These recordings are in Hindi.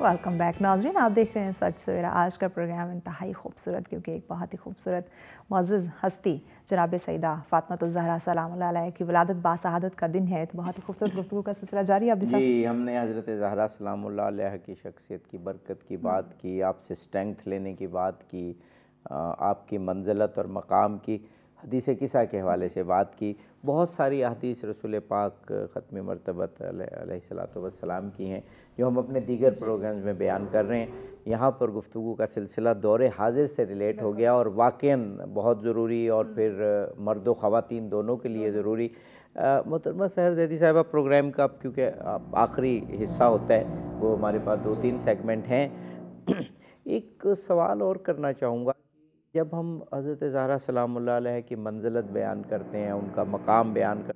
वेलकम बैक नाजरीन आप देख रहे हैं सच सवेरा आज का प्रोग्राम इंतहाई खूबसूरत क्योंकि एक बहुत ही खूबसूरत मज़ हस्ती जनाब सईदा ज़हरा सलाम की वलादत बासहादत का दिन है तो बहुत ही खूबसूरत गुफ्तु का सिलसिला जारी है जी हमने हज़रत जहरा सलाम की शख्सियत की बरकत की हम्म। बात की आपसे स्ट्रेंथ लेने की बात की आपकी मंजिलत और मकाम की हदीस किसा के हवाले से बात की बहुत सारी अदीस रसूल पाक ख़त्म मरतबत सलाम की हैं जो हम अपने दीगर प्रोग्राम्स में बयान कर रहे हैं यहाँ पर गुफ्तु का सिलसिला दौरे हाजिर से रिलेट हो गया और वाक़ बहुत ज़रूरी और हम्म। फिर मर्द व ख़वान दोनों के लिए हम्म। ज़रूरी मोहतरमा सहर जैदी साहबा प्रोग्राम का अब क्योंकि आखिरी हिस्सा होता है वो हमारे पास दो तीन सेगमेंट हैं एक सवाल और करना चाहूँगा जब हम हज़रत ज़ारा सलाम की मंजिलत बयान करते हैं उनका मकाम बयान कर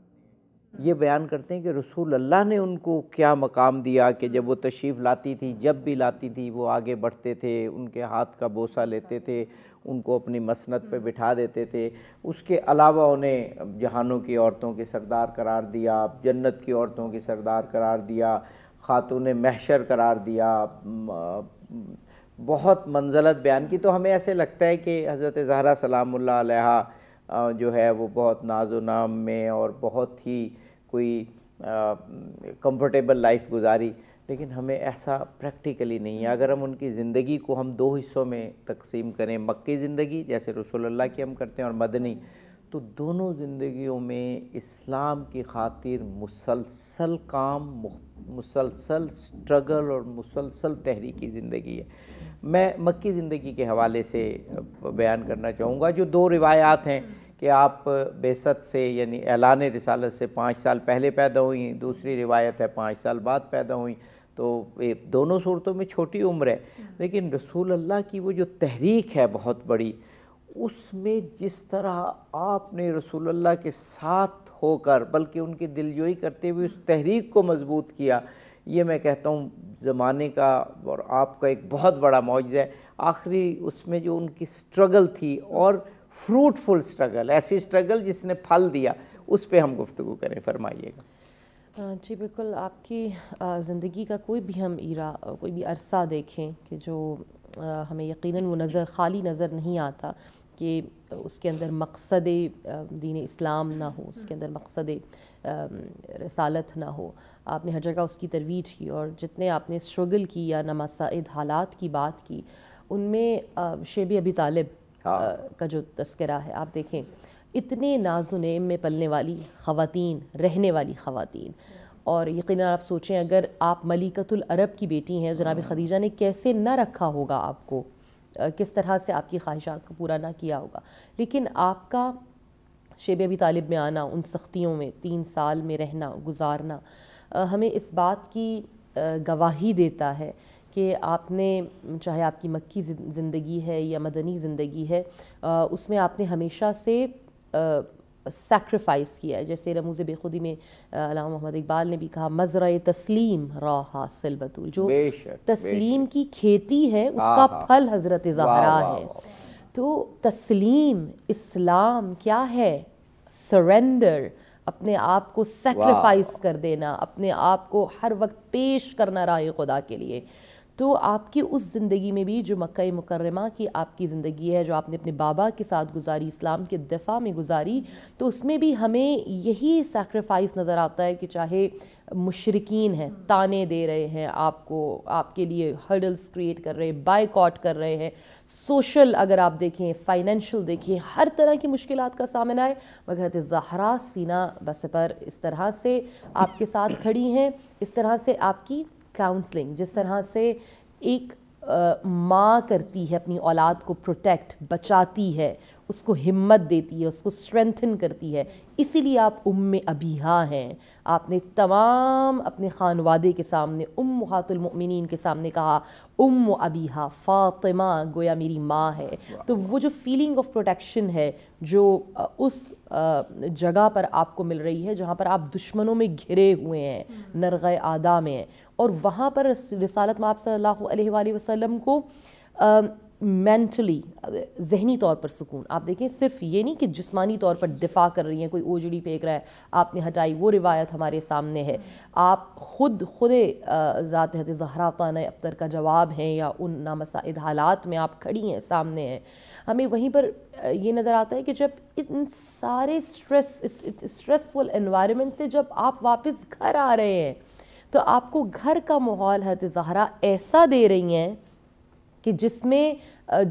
ये बयान करते हैं कि रसूल अल्लाह ने उनको क्या मकाम दिया कि जब वो तशरीफ़ लाती थी जब भी लाती थी वो आगे बढ़ते थे उनके हाथ का बोसा लेते थे उनको अपनी मसनत पे बिठा देते थे उसके अलावा उन्हें जहानों की औरतों के सरदार करार दिया जन्नत की औरतों के सरदार करार दिया ख़ातून महशर करार दिया बहुत मंजलत बयान की तो हमें ऐसे लगता है कि हज़रत जहरा सलाम जो है वो बहुत नाजो नाम में और बहुत ही कोई कंफर्टेबल लाइफ गुजारी लेकिन हमें ऐसा प्रैक्टिकली नहीं है अगर हम उनकी ज़िंदगी को हम दो हिस्सों में तकसीम करें मक्की ज़िंदगी जैसे रसोल्ला की हम करते हैं और मदनी तो दोनों ज़िंदगियों में इस्लाम की खातिर मुसलसल काम मुसलसल स्ट्रगल और मुसलसल तहरीकी ज़िंदगी है मैं मक्की ज़िंदगी के हवाले से बयान करना चाहूँगा जो दो रिवायात हैं कि आप बेसत से यानी ऐलान रसालत से पाँच साल पहले पैदा हुई दूसरी रिवायत है पाँच साल बाद पैदा हुई तो दोनों सूरतों में छोटी उम्र है लेकिन रसूल अल्लाह की वो जो तहरीक है बहुत बड़ी उसमें जिस तरह आपने रसूलुल्लाह के साथ होकर बल्कि उनकी दिलजोई करते हुए उस तहरीक को मजबूत किया ये मैं कहता हूँ ज़माने का और आपका एक बहुत बड़ा मुआवजा है आखिरी उसमें जो उनकी स्ट्रगल थी और फ्रूटफुल स्ट्रगल ऐसी स्ट्रगल जिसने फल दिया उस पर हम गुफ्तु करें फरमाइएगा जी बिल्कुल आपकी ज़िंदगी का कोई भी हम इरा कोई भी अरसा देखें कि जो हमें यकीनन वो नज़र खाली नज़र नहीं आता कि उसके अंदर मकसद दीन इस्लाम ना हो उसके अंदर मकसद रसालत ना हो आपने हर जगह उसकी तरवीज की और जितने आपने स्ट्रगल की या नमसाइद हालात की बात की उनमें शेब अभी तालिब हाँ। का जो तस्करा है आप देखें इतने नाजुनेम में पलने वाली ख़वान रहने वाली ख़वान और यकीन आप सोचें अगर आप मलिकतुल अरब की बेटी हैं जनाब हाँ। खदीजा ने कैसे न रखा होगा आपको किस तरह से आपकी ख्वाहिशात को पूरा ना किया होगा लेकिन आपका शेब अभी तालिब में आना उन सख्तियों में तीन साल में रहना गुजारना हमें इस बात की गवाही देता है कि आपने चाहे आपकी मक्की ज़िंदगी है या मदनी ज़िंदगी है उसमें आपने हमेशा से सेक्रीफाइस किया है जैसे रमूज बेखुदी में अला मोहम्मद इकबाल ने भी कहा मजरा तस्लीम रहा बतूल जो तस्लीम की खेती है उसका फल हजरत जहरा है तो तस्लीम इस्लाम क्या है सरेंडर अपने आप को सेक्रीफाइस कर देना अपने आप को हर वक्त पेश करना राह खुदा के लिए तो आपकी उस ज़िंदगी में भी जो मक् मुकरमा की आपकी ज़िंदगी है जो आपने अपने बाबा के साथ गुजारी इस्लाम के दफ़ा में गुजारी तो उसमें भी हमें यही सेक्रीफाइस नज़र आता है कि चाहे मुशरकिन हैं ताने दे रहे हैं आपको आपके लिए हर्डल्स क्रिएट कर रहे हैं बाइकआउट कर रहे हैं सोशल अगर आप देखें फाइनेंशियल देखें हर तरह की मुश्किल का सामना है मगर जहरा सीना बस पर इस तरह से आपके साथ खड़ी हैं इस तरह से आपकी काउंसलिंग जिस तरह से एक माँ करती है अपनी औलाद को प्रोटेक्ट बचाती है उसको हिम्मत देती है उसको स्ट्रेंथन करती है इसीलिए आप उम अबीहा हैं आपने तमाम अपने खान वादे के सामने उम हातुलमिन के सामने कहा उम अबीहा फ़ातिमा गोया मेरी माँ है तो वो जो फीलिंग ऑफ प्रोटेक्शन है जो उस जगह पर आपको मिल रही है जहाँ पर आप दुश्मनों में घिरे हुए हैं हम्म। नरग आदा में हैं और वहाँ पर रसालत माप सल्ला वसलम को मैंटली जहनी तौर पर सुकून आप देखें सिर्फ ये नहीं कि जिस्मानी तौर पर दिफा कर रही हैं कोई ओजड़ी फेंक रहा है आपने हटाई वो रिवायत हमारे सामने है आप खुद खुद ज़ात जहरा खान अबतर का जवाब हैं या उन नामसाइद हालात में आप खड़ी हैं सामने हैं हमें वहीं पर ये नज़र आता है कि जब इन सारे स्ट्रेस स्ट्रेसफुल इन्वायरमेंट से जब आप वापस घर आ रहे हैं तो आपको घर का माहौल हद तो जहरा ऐसा दे रही हैं कि जिसमें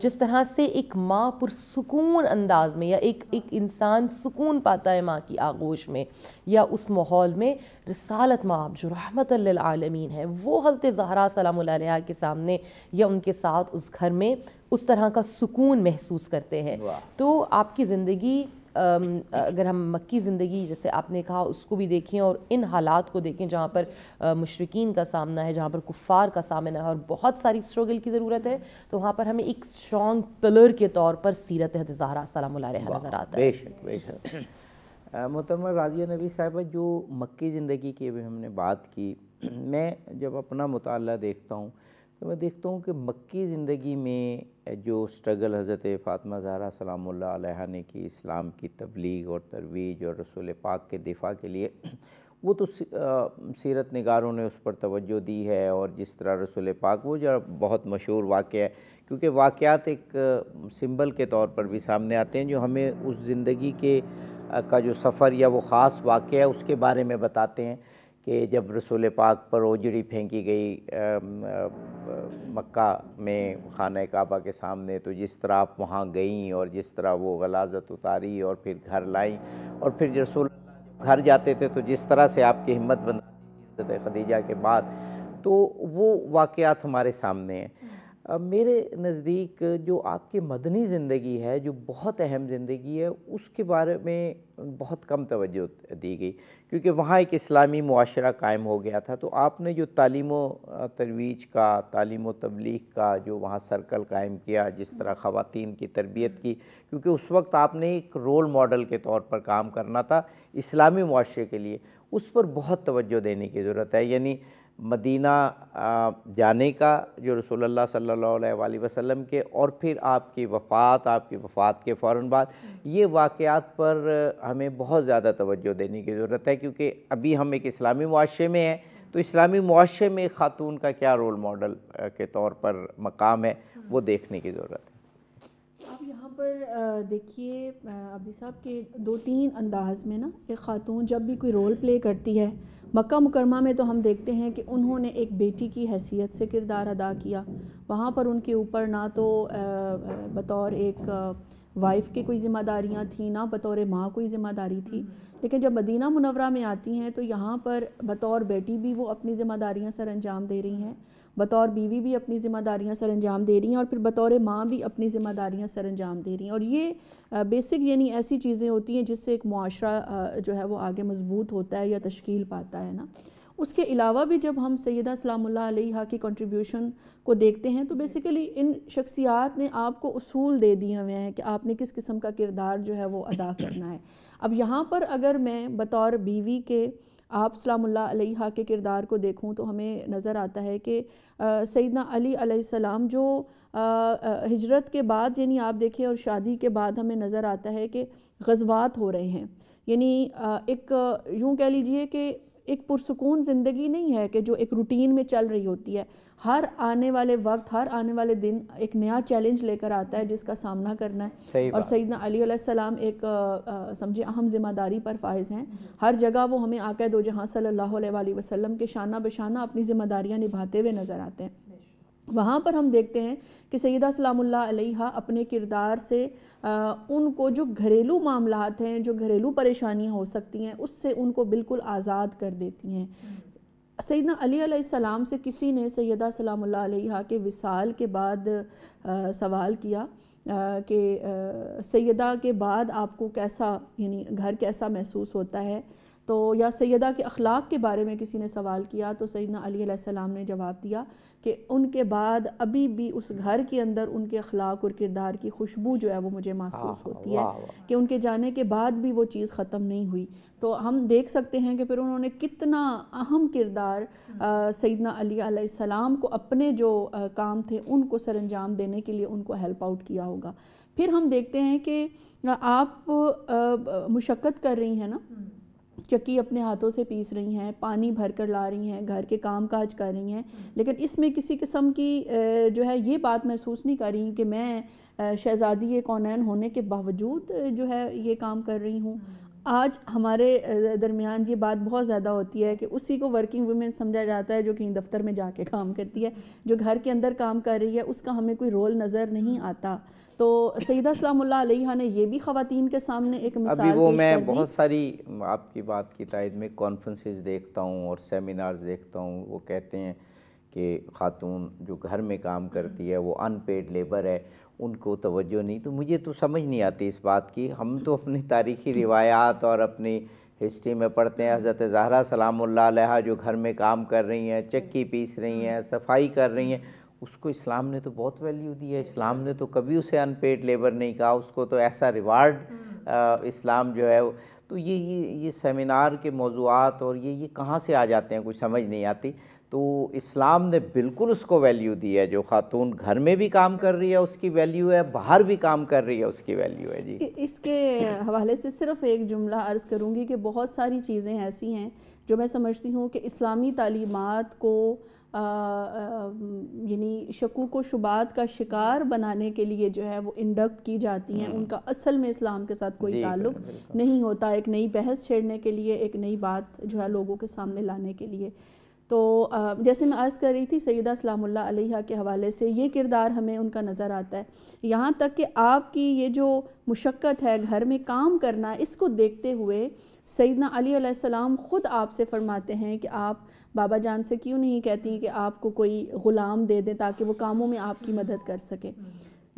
जिस तरह से एक माँ पुरसकून अंदाज में या एक एक इंसान सुकून पाता है माँ की आगोश में या उस माहौल में रसालत माँ जो रहमत आलमीन है वो हलत जहरा सलाम के सामने या उनके साथ उस घर में उस तरह का सुकून महसूस करते हैं तो आपकी ज़िंदगी अगर हम मक्की ज़िंदगी जैसे आपने कहा उसको भी देखें और इन हालात को देखें जहाँ पर मशरकिन का सामना है जहाँ पर कुफ़ार का सामना है और बहुत सारी स्ट्रगल की ज़रूरत है तो वहाँ पर हमें एक स्ट्रॉन्ग पिलर के तौर पर सीरत हजहरा सलाम नज़र आता है बेशक बेशक मोहतरमा राजिया नबी साहबा जो मक्की ज़िंदगी की अभी हमने बात की मैं जब अपना मुताल देखता हूँ तो मैं देखता हूँ कि मक्की ज़िंदगी में जो स्ट्रगल हज़रत फातमा ज़हरा सलाम ने की इस्लाम की तबलीग और तरवीज और रसूल पाक के दिफा के लिए वो तो सीरत नगारों ने उस पर तवज्जो दी है और जिस तरह रसूल पाक वो जो बहुत मशहूर वाक़ है क्योंकि वाक़ात एक सिंबल के तौर पर भी सामने आते हैं जो हमें उस ज़िंदगी के का जो सफ़र या वो ख़ास वाक़ है उसके बारे में बताते हैं कि जब रसूल पाक पर ओजड़ी फेंकी गई मक्का में खाना काबा के सामने तो जिस तरह आप वहाँ गईं और जिस तरह वो गलाजत उतारी और फिर घर लाई और फिर रसूल घर जाते थे तो जिस तरह से आपकी हिम्मत बना खदीजा के बाद तो वो वाक़ हमारे सामने हैं मेरे नज़दीक जो आपकी मदनी ज़िंदगी है जो बहुत अहम ज़िंदगी है उसके बारे में बहुत कम तवज्जो दी गई क्योंकि वहाँ एक इस्लामी माशरा कायम हो गया था तो आपने जो तालीम तरवीज का तालीम तबलीग का जो वहाँ सर्कल कायम किया जिस तरह ख़वान की तरबियत की क्योंकि उस वक्त आपने एक रोल मॉडल के तौर पर काम करना था इस्लामी माशरे के लिए उस पर बहुत तवज्जो देने की ज़रूरत है यानी मदीना जाने का जो रसोल्ला सल्ला अलैहि के और फिर आपकी वफ़ात आपकी वफ़ात के फ़ौर बाद ये वाक़ात पर हमें बहुत ज़्यादा तोज्जो देने की ज़रूरत है क्योंकि अभी हम एक इस्लामी माशरे में हैं तो इस्लामी माशरे में ख़ातून का क्या रोल मॉडल के तौर पर मकाम है वो देखने की ज़रूरत है यहाँ पर देखिए अब्दी साहब के दो तीन अंदाज में ना एक ख़ातून जब भी कोई रोल प्ले करती है मक्का मुकरमा में तो हम देखते हैं कि उन्होंने एक बेटी की हैसियत से किरदार अदा किया वहाँ पर उनके ऊपर ना तो बतौर एक वाइफ की कोई ज़िम्मेदारियाँ थी ना बतौर माँ कोई ज़िम्मेदारी थी लेकिन जब मदीना मुनवरा में आती हैं तो यहाँ पर बतौर बेटी भी वो अपनी ज़िम्मेदारियाँ सर अंजाम दे रही हैं बतौर बीवी भी अपनी ज़िम्मेदारियाँ सर अंजाम दे रही हैं और फिर बतौर माँ भी अपनी ज़िम्मेदारियाँ सर अंजाम दे रही हैं और ये बेसिक यानी ऐसी चीज़ें होती हैं जिससे एक माशरा जो है वो आगे मजबूत होता है या तश्कील पाता है ना उसके अलावा भी जब हम सैदा सलामुल्ला की कंट्रीब्यूशन को देखते हैं तो बेसिकली इन शख्सियात ने आपको असूल दे दिए हुए हैं कि आपने किस किस्म का किरदार जो है वो अदा करना है अब यहाँ पर अगर मैं बतौर बीवी के आप सलामुल्ला के किरदार को देखूँ तो हमें नज़र आता है कि सैदना अली सलाम जो हजरत के बाद यानी आप देखिए और शादी के बाद हमें नज़र आता है कि गजबात हो रहे हैं यानी एक यूँ कह लीजिए कि एक पुरसकून ज़िंदगी नहीं है कि जो एक रूटीन में चल रही होती है हर आने वाले वक्त हर आने वाले दिन एक नया चैलेंज लेकर आता है जिसका सामना करना है और सईदना अली सलाम एक समझे अहम ज़िम्मेदारी पर फायज़ हैं हर जगह वो हमें आका दो जहाँ सल्ला वसलम के शाना बशाना अपनी ज़िम्मेदारियाँ निभाते हुए नज़र आते हैं वहाँ पर हम देखते हैं कि सैदा सलामुल्ला अपने किरदार से आ, उनको जो घरेलू मामला हैं जो घरेलू परेशानियाँ हो सकती हैं उससे उनको बिल्कुल आज़ाद कर देती हैं सैदना अली सलाम से किसी ने सैदा सलाम के विसाल के बाद आ, सवाल किया कि सैदा के बाद आपको कैसा यानी घर कैसा महसूस होता है तो या सैदा के अखलाक के बारे में किसी ने सवाल किया तो सैदना अलीसम ने जवाब दिया कि उनके बाद अभी भी उस घर के अंदर उनके अखलाक और किरदार की खुशबू जो है वो मुझे महसूस होती है कि उनके जाने के बाद भी वो चीज़ ख़त्म नहीं हुई तो हम देख सकते हैं कि फिर उन्होंने कितना अहम किरदार हम्म। सैदना अलीसम को अपने जो आ, काम थे उनको सर अंजाम देने के लिए उनको हेल्प आउट किया होगा फिर हम देखते हैं कि आप मुशक्क़त कर रही हैं ना हम्म। चक्की अपने हाथों से पीस रही हैं पानी भर कर ला रही हैं घर के काम काज कर रही हैं लेकिन इसमें किसी किस्म की जो है ये बात महसूस नहीं कर रही कि मैं शहज़ादी कौनैन होने के बावजूद जो है ये काम कर रही हूँ आज हमारे दरमियान ये बात बहुत ज़्यादा होती है कि उसी को वर्किंग वूमेन समझा जाता है जो कहीं दफ्तर में जाके काम करती है जो घर के अंदर काम कर रही है उसका हमें कोई रोल नज़र नहीं हम्म। आता तो सईदा सलामुल्ला ने यह भी खातन के सामने एक मिसाल अभी वो मैं बहुत सारी आपकी बात की तायद में कॉन्फ्रेंसेस देखता हूँ और सेमिनार्स देखता हूँ वो कहते हैं कि खातून जो घर में काम करती है वो अनपेड लेबर है उनको तवज्जो नहीं तो मुझे तो समझ नहीं आती इस बात की हम तो अपनी तारीखी रिवायात और अपनी हिस्ट्री में पढ़ते हैं हज़रत जहरा सलाम जो घर में काम कर रही हैं चक्की पीस रही हैं सफाई कर रही हैं उसको इस्लाम ने तो बहुत वैल्यू दी है इस्लाम ने तो कभी उसे अनपेड लेबर नहीं कहा उसको तो ऐसा रिवार्ड हम्म। इस्लाम जो है तो ये ये ये सेमिनार के मौजूद और ये ये कहाँ से आ जाते हैं कुछ समझ नहीं आती तो इस्लाम ने बिल्कुल उसको वैल्यू दी है जो खातून घर में भी काम कर रही है उसकी वैल्यू है बाहर भी काम कर रही है उसकी वैल्यू है जी इसके हवाले से सिर्फ एक जुमला अर्ज़ करूँगी कि बहुत सारी चीज़ें ऐसी हैं जो मैं समझती हूँ कि इस्लामी तालीमत को यानी शकूक व शुबात का शिकार बनाने के लिए जो है वो इंडक्ट की जाती हैं हम्म। उनका असल में इस्लाम के साथ कोई ताल्लुक नहीं होता एक नई बहस छेड़ने के लिए एक नई बात जो है लोगों के सामने लाने के लिए तो जैसे मैं अर्ज़ कर रही थी सैदा सलामुल्ला अलैहा के हवाले से ये किरदार हमें उनका नज़र आता है यहाँ तक कि आपकी ये जो मुशक्क़त है घर में काम करना इसको देखते हुए सैदना अलीसम ख़ुद आपसे फ़रमाते हैं कि आप बाबा जान से क्यों नहीं कहती कि आपको कोई ग़ुलाम दे दें ताकि वो कामों में आपकी मदद कर सके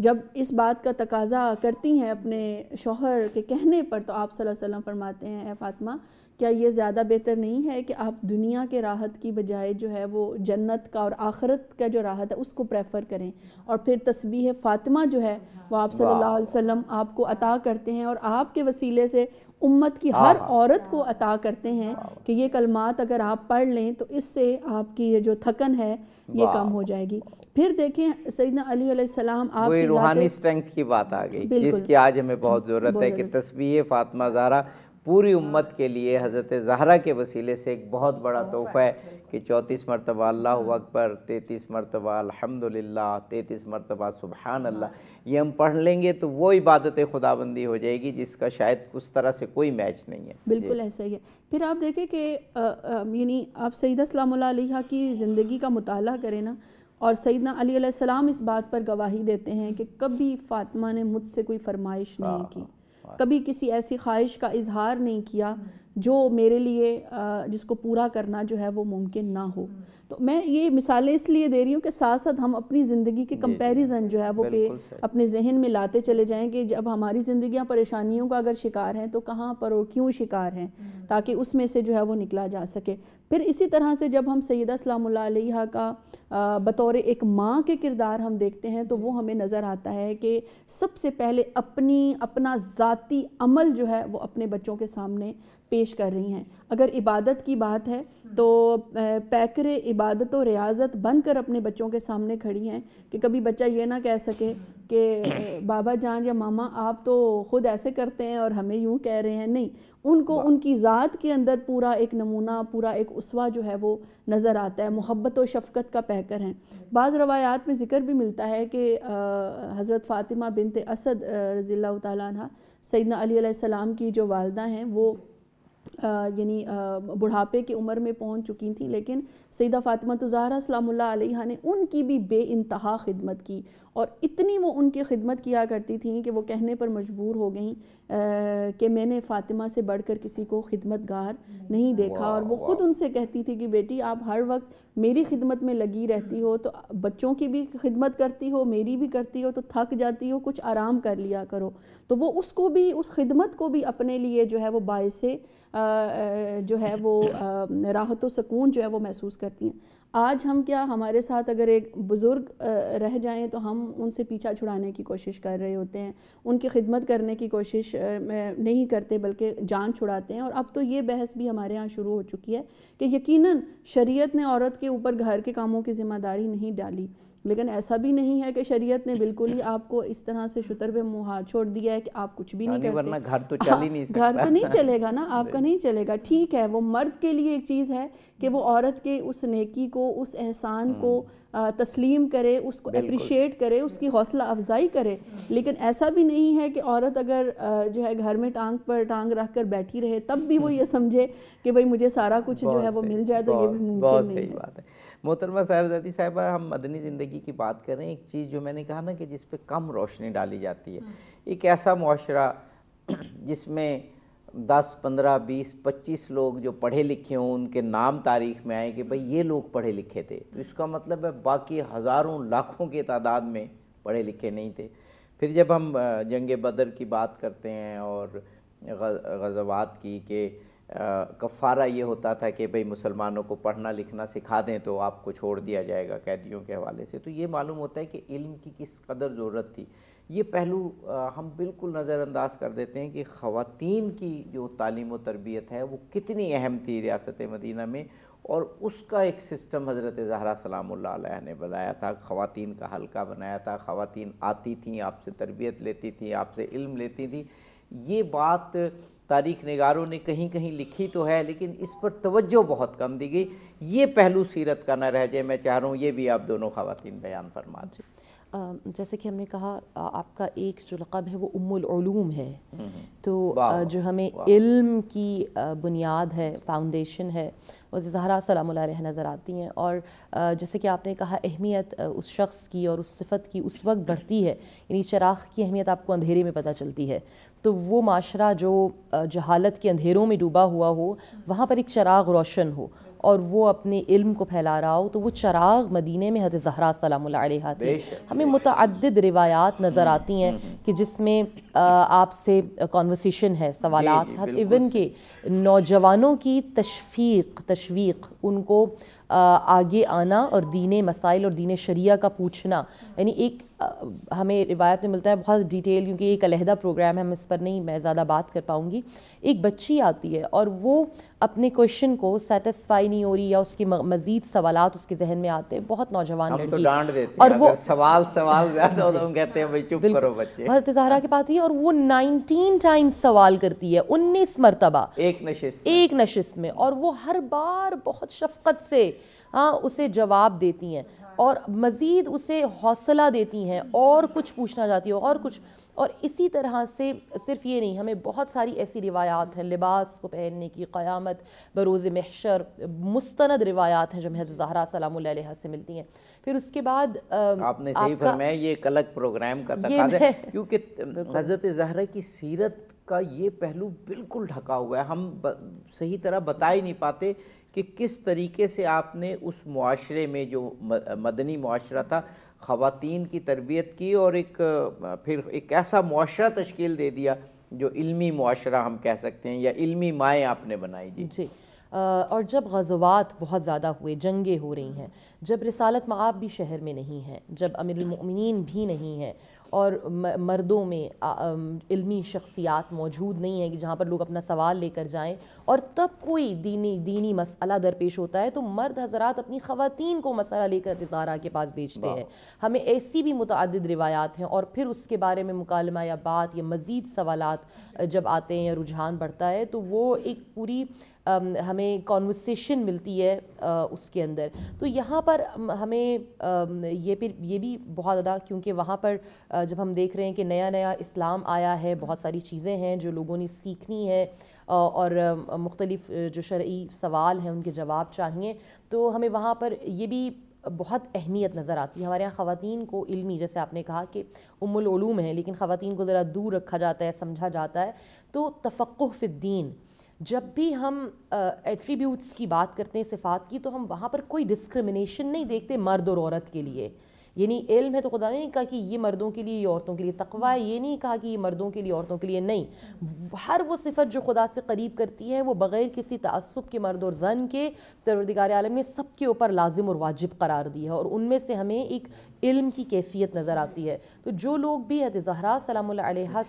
जब इस बात का तकाजा करती हैं अपने शोहर के कहने पर तो आप सल्लल्लाहु अलैहि वसल्लम फरमाते हैं ए फातिमा क्या ये ज़्यादा बेहतर नहीं है कि आप दुनिया के राहत की बजाय जो है वो जन्नत का और आखरत का जो राहत है उसको प्रेफर करें और फिर तस्बीह फ़ातिमा जो है वो आप सल्लल्लाहु अलैहि वसल्लम आपको अता करते हैं और आपके वसीले से उम्मत की हाँ, हर हाँ। औरत को अता करते हैं कि ये कलमात अगर आप पढ़ लें तो इससे आपकी ये जो थकन है ये कम हो जाएगी फिर देखें सैदना अली सलाम रूहानी स्ट्रेंथ की बात आ गई जिसकी आज हमें बहुत ज़रूरत है कि तस्वीर फातमा ज़ारा पूरी उम्मत के लिए हज़रत जहरा के वसीले से एक बहुत बड़ा तोहफ़ा है कि चौंतीस मरतबा अल्लाह अकबर तैतीस मरतबा अलहमदिल्ला तैतीस मरतबा सुबहान अल्लाह ये हम पढ़ लेंगे तो वो इबादत खुदाबंदी हो जाएगी जिसका शायद उस तरह से कोई मैच नहीं है बिल्कुल ऐसा ही है फिर आप देखें कि यानी आप सईद सलामिया की ज़िंदगी का मताल करें ना और सईदना अली सलाम इस बात पर गवाही देते हैं कि कभी फ़ातिमा ने मुझसे कोई फरमाइश नहीं हाँ। की कभी किसी ऐसी ख्वाहिश का इजहार नहीं किया जो मेरे लिए जिसको पूरा करना जो है वो मुमकिन ना हो तो मैं ये मिसालें इसलिए दे रही हूँ कि साथ साथ हम अपनी ज़िंदगी के कंपैरिजन जो है वो पे अपने जहन में लाते चले जाएं कि जब हमारी ज़िंदियाँ परेशानियों का अगर शिकार हैं तो कहाँ पर और क्यों शिकार हैं हम्म। ताकि उसमें से जो है वो निकला जा सके फिर इसी तरह से जब हम सैदा सलामिया का बतौर एक माँ के किरदार हम देखते हैं तो वो हमें नज़र आता है कि सबसे पहले अपनी अपना ज़ाती अमल जो है वो अपने बच्चों के सामने पेश कर रही हैं अगर इबादत की बात है हम्म। तो पैकर इबादत और रियाजत बन कर अपने बच्चों के सामने खड़ी हैं कि कभी बच्चा ये ना कह सके कि बाबा जान या मामा आप तो ख़ुद ऐसे करते हैं और हमें यूँ कह रहे हैं नहीं उनको उनकी ज़ात के अंदर पूरा एक नमूना पूरा एक उसवा जो है वो नज़र आता है मोहब्बत और शफकत का पैकर हैं बाज़ रवायात में ज़िक्र भी मिलता है कि हज़रत फ़ातिमा बिनते असद रज़ी तैन अली सलाम की जो वालदा हैं वो यानी बुढ़ापे की उम्र में पहुंच चुकी थी लेकिन सईदा फ़ातिमा तो ज़हरा सलाम्ला ने उनकी भी बे इंतहा खिदमत की और इतनी वो उनकी खिदमत किया करती थी कि वो कहने पर मजबूर हो गई कि मैंने फ़ातिमा से बढ़कर किसी को खिदमत गार नहीं देखा और वो ख़ुद उनसे कहती थी कि बेटी आप हर वक्त मेरी खिदमत में लगी रहती हो तो बच्चों की भी खिदमत करती हो मेरी भी करती हो तो थक जाती हो कुछ आराम कर लिया करो तो वो उसको भी उस खिदमत को भी अपने लिए जो है वो बायस जो है वो राहत व सकून जो है वो महसूस करती हैं आज हम क्या हमारे साथ अगर एक बुज़ुर्ग रह जाएं तो हम उनसे पीछा छुड़ाने की कोशिश कर रहे होते हैं उनकी खिदमत करने की कोशिश नहीं करते बल्कि जान छुड़ाते हैं और अब तो ये बहस भी हमारे यहाँ शुरू हो चुकी है कि यकीनन शरीयत ने औरत के ऊपर घर के कामों की ज़िम्मेदारी नहीं डाली लेकिन ऐसा भी नहीं है कि शरीयत ने बिल्कुल ही आपको इस तरह से शुतर पे मुहार छोड़ दिया है कि आप कुछ भी नहीं हाँ, करते घर तो चल ही हाँ, नहीं घर तो नहीं चलेगा ना आपका नहीं चलेगा ठीक है वो मर्द के लिए एक चीज़ है कि वो औरत के उस नेकी को उस एहसान को हम्म। तस्लीम करे उसको अप्रिशिएट करे उसकी हौसला अफजाई करे लेकिन ऐसा भी नहीं है कि औरत अगर जो है घर में टांग पर टांग रख कर बैठी रहे तब भी वो हम्म। ये समझे कि भाई मुझे सारा कुछ जो है वो मिल जाए तो ये भी मुमकिन नहीं है मोहतरमा साहरजादी साहिबा हम मदनी ज़िंदगी की बात करें एक चीज़ जो मैंने कहा ना कि जिस पर कम रोशनी डाली जाती है हम्म। एक ऐसा माशरा जिसमें दस पंद्रह बीस पच्चीस लोग जो पढ़े लिखे हों उनके नाम तारीख में आए कि भाई ये लोग पढ़े लिखे थे तो इसका मतलब है बाकी हज़ारों लाखों के तादाद में पढ़े लिखे नहीं थे फिर जब हम जंग बदर की बात करते हैं और गजबात की कि कफ़ारा ये होता था कि भाई मुसलमानों को पढ़ना लिखना सिखा दें तो आपको छोड़ दिया जाएगा कैदियों के हवाले से तो ये मालूम होता है कि इल्म की किस कदर ज़रूरत थी ये पहलू हम बिल्कुल नज़रअंदाज कर देते हैं कि ख़वातीन की जो तालीम तरबियत है वो कितनी अहम थी रियासत मदीना में और उसका एक सिस्टम हज़रत जहरा सलाम ने बनाया था ख़वातीन का हल्का बनाया था ख़वातीन आती थी आपसे तरबियत लेती थी आपसे इल्म लेती थी ये बात तारीख नगारों ने कहीं कहीं लिखी तो है लेकिन इस पर तवज्जो बहुत कम दी गई ये पहलू सीरत का न रह जाए मैं चाह रहा हूँ ये भी आप दोनों खातन बयान फरमा दें जैसे कि हमने कहा आपका एक जो लक़ब है वो उलूम है तो जो हमें इल्म की बुनियाद है फाउंडेशन है और जहरा सलाम रह नज़र आती हैं और जैसे कि आपने कहा अहमियत उस शख्स की और उस सिफत की उस वक्त बढ़ती है यानी चराग की अहमियत आपको अंधेरे में पता चलती है तो वो माशरा जो जहालत के अंधेरों में डूबा हुआ हो वहाँ पर एक चराग रोशन हो और वो अपने इल्म को फैला रहा हो तो वो चराग मदीने में हज़रत जहरा सलाम थी हमें मुतद रिवायात हम्म, नज़र आती हैं हम्म, हम्म। कि जिसमें आपसे कॉन्वर्सेशन है सवाल इवन के नौजवानों की तशफीक तशवीक उनको आगे आना और दीन मसाइल और दीन शरिया का पूछना यानी एक हमें रिवायत में मिलता है बहुत डिटेल क्योंकि एक अलहदा प्रोग्राम है हम इस पर नहीं मैं ज़्यादा बात कर पाऊँगी एक बच्ची आती है और वो अपने क्वेश्चन को सेटिस्फाई नहीं हो रही या उसकी मजीद सवाल उसके जहन में आते हैं बहुत नौजवान तो लड़की तो और वो सवाल सवाल ज्यादा कहते हैं चुप करो बच्चे के पास ही और वो नाइनटीन टाइम्स सवाल करती है उन्नीस मरतबा एक नशिस एक नशिश में और वो हर बार बहुत शफकत से हाँ उसे जवाब देती हैं और मज़ीद उसे हौसला देती हैं और कुछ पूछना चाहती हो और कुछ और इसी तरह से सिर्फ ये नहीं हमें बहुत सारी ऐसी रिवायात हैं लिबास को पहनने की क़यामत बरोज़ महशर मुस्तंद रिवायात हैं जो महज जहरा सलाम से मिलती हैं फिर उसके बाद आपने सही फरमाया ये एक अलग प्रोग्राम का है क्योंकि हज़रत जहरा की सीरत का ये पहलू बिल्कुल ढका हुआ है हम सही तरह बता ही नहीं पाते कि किस तरीके से आपने उस माशरे में जो मदनी माशरा था ख़वातीन की तरबियत की और एक फिर एक ऐसा मुआरा तश्कील दे दिया जो इल्मी माशरा हम कह सकते हैं या इल्मी माएँ आपने बनाई जी जी और जब गजवात बहुत ज़्यादा हुए जंगें हो रही हैं जब रिसालत आप भी शहर में नहीं है जब अमीरमिन भी नहीं है और मर्दों में इल्मी शख्सियात मौजूद नहीं है कि जहाँ पर लोग अपना सवाल लेकर जाएं और तब कोई दीनी दीनी मसला दरपेश होता है तो मर्द हजरात अपनी ख़वातीन को मसला लेकर तजारा के पास भेजते हैं हमें ऐसी भी मुतद रिवायात हैं और फिर उसके बारे में मुकालमा या बात या मज़ीद सवाल जब आते हैं या रुझान बढ़ता है तो वो एक पूरी हमें कॉन्वर्सेशन मिलती है उसके अंदर तो यहाँ पर हमें ये फिर ये भी बहुत ज़्यादा क्योंकि वहाँ पर जब हम देख रहे हैं कि नया नया इस्लाम आया है बहुत सारी चीज़ें हैं जो लोगों ने सीखनी है और मुख्तलिफ़ जो शर्य सवाल हैं उनके जवाब चाहिए तो हमें वहाँ पर ये भी बहुत अहमियत नज़र आती है हमारे यहाँ ख़वान को इल्मी जैसे आपने कहा कि उमुल है लेकिन ख़वान को ज़रा दूर रखा जाता है समझा जाता है तो तफ़क़ जब भी हम एट्रीब्यूट्स uh, की बात करते हैं सिफ़ात की तो हम वहाँ पर कोई डिस्क्रिमिनेशन नहीं देखते मर्द और औरत के लिए यानी इल्म है तो खुदा ने नहीं कहा कि ये मर्दों के लिए ये औरतों के लिए तकवा है ये नहीं कहा कि ये मर्दों के लिए औरतों के लिए नहीं हर वो सिफत जो खुदा से करीब करती है वो बग़ैर किसी तसब के मर्द और जन के तरदार आलम ने सब के ऊपर लाजिम और वाजिब करार दिया है और उनमें से हमें एक इल्म की कैफियत नज़र आती है तो जो लोग भी है जहरा सलाम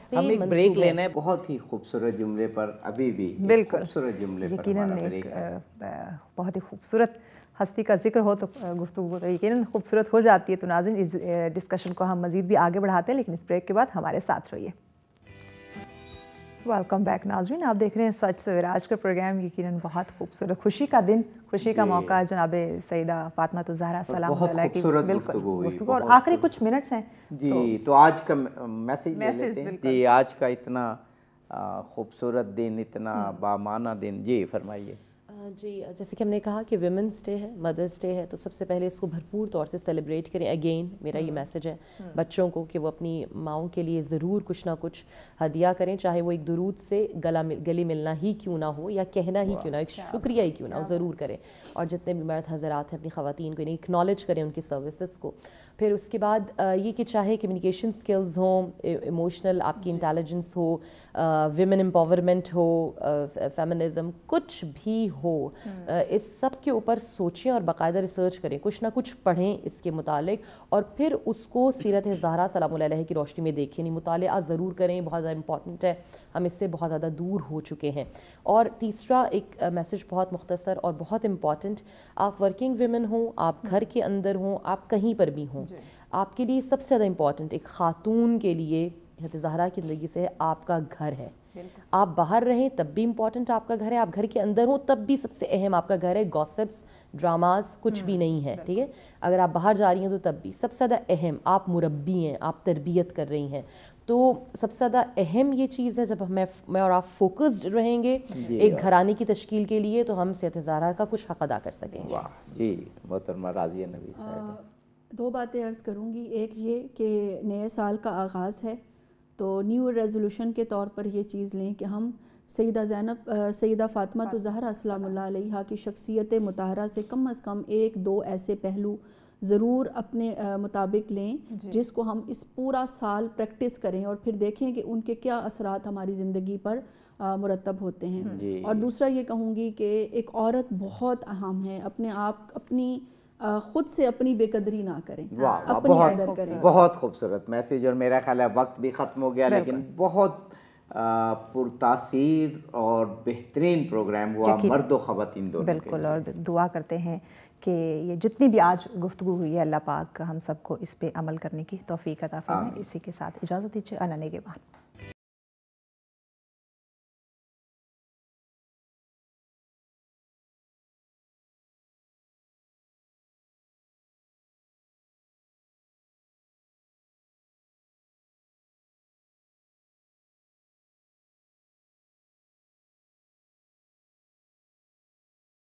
से ब्रेक लेना है बहुत ही खूबसूरत जुमले पर अभी भी खूबसूरत जुमले पर ब्रेक बहुत ही खूबसूरत हस्ती का जिक्र हो तो गुफ्तु तो यकीन खूबसूरत हो जाती है तो नाजिन इस डिस्कशन को हम मज़ीद भी आगे बढ़ाते हैं लेकिन इस ब्रेक के बाद हमारे साथ रहिए वेलकम बैक नाजरीन आप देख रहे हैं सच सवराज का प्रोग्राम यकीन बहुत खूबसूरत खुशी का दिन खुशी का मौका जनाब सईदा फातमा तो जहरा सलाम बिल्कुल और आखिरी कुछ मिनट्स हैं जी तो, तो आज का मैसेज मैसेज जी आज का इतना खूबसूरत दिन इतना हम्म। बामाना दिन जी फरमाइए जी जैसे कि हमने कहा कि वेमेंस डे है मदर्स डे है तो सबसे पहले इसको भरपूर तौर से सेलिब्रेट करें अगेन मेरा ये मैसेज हम्म। है हम्म। बच्चों को कि वो अपनी माओ के लिए ज़रूर कुछ ना कुछ हदिया करें चाहे वो एक दुरूद से गला मिल, गले मिलना ही क्यों ना हो या कहना ही क्यों ना एक शुक्रिया ही क्यों ना हो ज़रूर करें और जितने भी मर्द हज़रा हैं अपनी ख़वान को इन्हें इकनॉलेज करें उनकी सर्विसज़ को फिर उसके बाद ये कि चाहे e, कम्युनिकेशन स्किल्स हो इमोशनल आपकी इंटेलिजेंस हो विमेन एम्पावरमेंट हो फेमिनिज्म कुछ भी हो हम्म। इस सब के ऊपर सोचें और बाकायदा रिसर्च करें कुछ ना कुछ पढ़ें इसके मुतालिक और फिर उसको सीरत जहरा सलाम की रोशनी में देखें नहीं मुताल ज़रूर करें बहुत ज़्यादा इंपॉर्टेंट है हम इससे बहुत ज़्यादा दूर हो चुके हैं और तीसरा एक मैसेज बहुत मुख्तसर और बहुत इम्पॉटेंट आप वर्किंग वेमेन हों आप हम्म। घर के अंदर हों आप कहीं पर भी हों आपके लिए सबसे ज़्यादा इम्पॉर्टेंट एक खातून के लिए जहरा की ज़िंदगी से आपका घर है आप बाहर रहें तब भी इम्पॉर्टेंट आपका घर है आप घर के अंदर हो तब भी सबसे अहम आपका घर है गॉसिप्स ड्रामास कुछ भी हम्म, नहीं है ठीक है अगर आप बाहर जा रही हैं तो तब भी सबसे ज़्यादा अहम आप मुरबी हैं आप तरबियत कर रही हैं तो सबसे ज़्यादा अहम ये चीज़ है जब हमें मैं और आप फोकस्ड रहेंगे एक घराने की तश्कील के लिए तो हम सेहत का कुछ हक अदा कर सकेंगे वाह जी मोहतरमा राजिया नबी साहब दो बातें अर्ज़ करूँगी एक ये कि नए साल का आगाज़ है तो न्यू रेजोल्यूशन के तौर पर ये चीज़ लें कि हम सईदा जैनब सईदा फ़ातमा तो ज़हरा असलहा की शख्सियत मतहरा से कम अज़ कम एक दो ऐसे पहलू ज़रूर अपने मुताबिक लें जिसको हम इस पूरा साल प्रैक्टिस करें और फिर देखें कि उनके क्या असरात हमारी ज़िंदगी पर मुरतब होते हैं और दूसरा ये कहूँगी कि एक औरत बहुत अहम है अपने आप अपनी खुद से अपनी बेकदरी ना करें अपनी बहुत, करें बहुत खूबसूरत मैसेज और मेरा ख्याल है वक्त भी ख़त्म हो गया लेकिन बहुत पुरतासीर और बेहतरीन प्रोग्राम हुआ मर्द खातिन दोनों बिल्कुल और दुआ करते हैं कि ये जितनी भी आज गुफ्तु हुई है अल्लाह पाक हम सबको इस पर अमल करने की तोफ़ी अता फरमाए इसी के साथ इजाज़त दीजिए अलाने के बाद